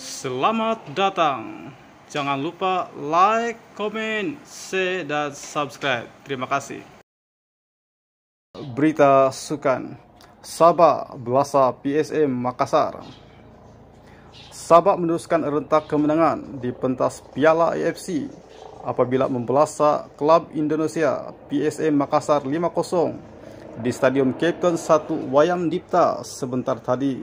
Selamat datang. Jangan lupa like, komen, share dan subscribe. Terima kasih. Berita Sukan Sabah Belasa PSM Makassar Sabah meneruskan rentak kemenangan di pentas Piala AFC apabila membelasa Klub Indonesia PSM Makassar 5-0 di Stadium Captain 1 Wayam Dipta sebentar tadi.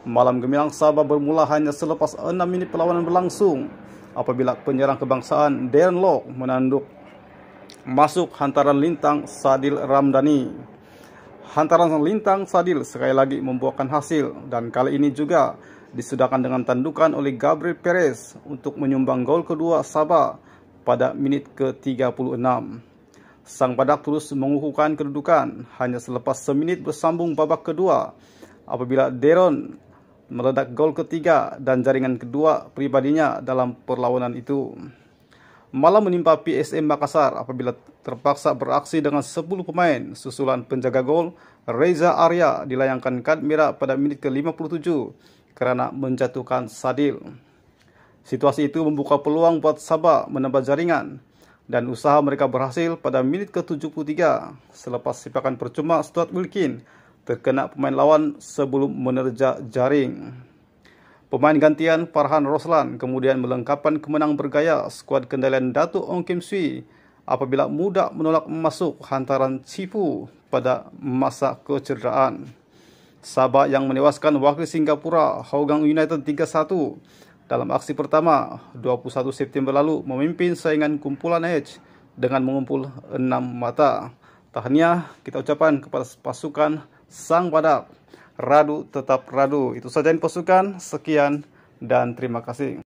Malam gemilang Sabah bermula hanya selepas 6 minit perlawanan berlangsung apabila penyerang kebangsaan Darren Lock menanduk masuk hantaran lintang Sadil Ramdani. Hantaran lintang Sadil sekali lagi membuahkan hasil dan kali ini juga disudahkan dengan tandukan oleh Gabriel Perez untuk menyumbang gol kedua Sabah pada minit ke-36. Sang padak terus mengukuhkan kedudukan hanya selepas seminit bersambung babak kedua apabila Deron meledak gol ketiga dan jaringan kedua pribadinya dalam perlawanan itu. Malah menimpa PSM Makassar apabila terpaksa beraksi dengan 10 pemain susulan penjaga gol Reza Arya dilayangkan kad merah pada minit ke-57 kerana menjatuhkan Sadil. Situasi itu membuka peluang buat Sabah menambah jaringan dan usaha mereka berhasil pada minit ke-73 selepas sepakan percuma Stuart Wilkin terkena pemain lawan sebelum menerja jaring. Pemain gantian Farhan Roslan kemudian melengkapkan kemenang bergaya skuad kendalian Datuk Ong Kim Sui apabila mudah menolak masuk hantaran Cipu pada masa kecederaan. Sabah yang menewaskan wakil Singapura Hougang United 3-1 dalam aksi pertama 21 September lalu memimpin saingan kumpulan H dengan mengumpul 6 mata. Tahniah kita ucapkan kepada pasukan sang badak radu tetap radu itu saja yang pasukan sekian dan terima kasih